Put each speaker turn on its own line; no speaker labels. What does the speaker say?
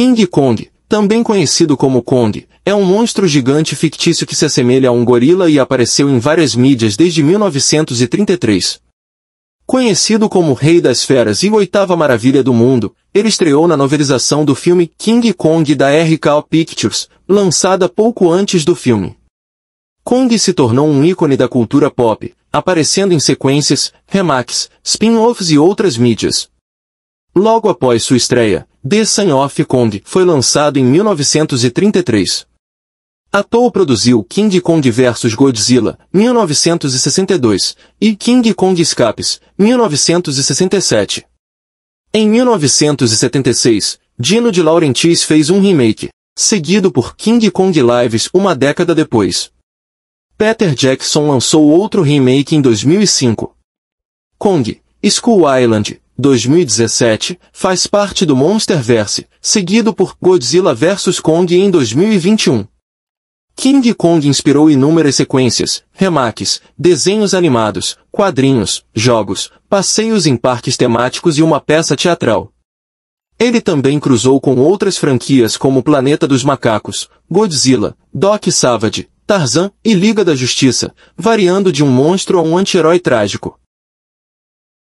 King Kong, também conhecido como Kong, é um monstro gigante fictício que se assemelha a um gorila e apareceu em várias mídias desde 1933. Conhecido como Rei das Feras e Oitava Maravilha do Mundo, ele estreou na novelização do filme King Kong da RKO Pictures, lançada pouco antes do filme. Kong se tornou um ícone da cultura pop, aparecendo em sequências, remakes, spin-offs e outras mídias. Logo após sua estreia, The Sun of Kong foi lançado em 1933. A Toho produziu King Kong vs Godzilla, 1962, e King Kong Escapes, 1967. Em 1976, Dino de Laurentiis fez um remake, seguido por King Kong Lives uma década depois. Peter Jackson lançou outro remake em 2005. Kong, School Island, 2017, faz parte do Monsterverse, seguido por Godzilla vs. Kong em 2021. King Kong inspirou inúmeras sequências, remaques, desenhos animados, quadrinhos, jogos, passeios em parques temáticos e uma peça teatral. Ele também cruzou com outras franquias como Planeta dos Macacos, Godzilla, Doc Savage, Tarzan e Liga da Justiça, variando de um monstro a um anti-herói trágico.